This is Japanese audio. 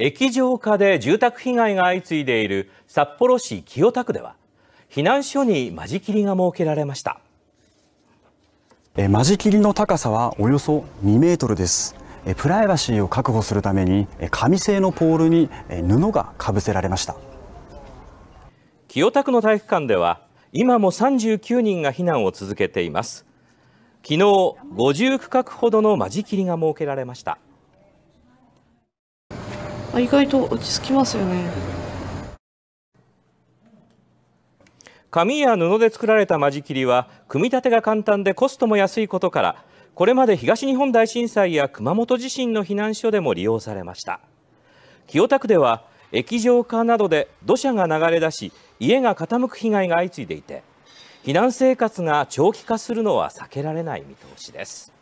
液状化で住宅被害が相次いでいる札幌市清田区では避難所に間仕切りが設けられました間仕切りの高さはおよそ2メートルですプライバシーを確保するために紙製のポールに布がかぶせられました清田区の体育館では今も39人が避難を続けています昨日50区画ほどの間仕切りが設けられましたあ意外と落ち着きますよね紙や布で作られた間仕切りは組み立てが簡単でコストも安いことからこれまで東日本大震災や熊本地震の避難所でも利用されました清田区では液状化などで土砂が流れ出し家が傾く被害が相次いでいて避難生活が長期化するのは避けられない見通しです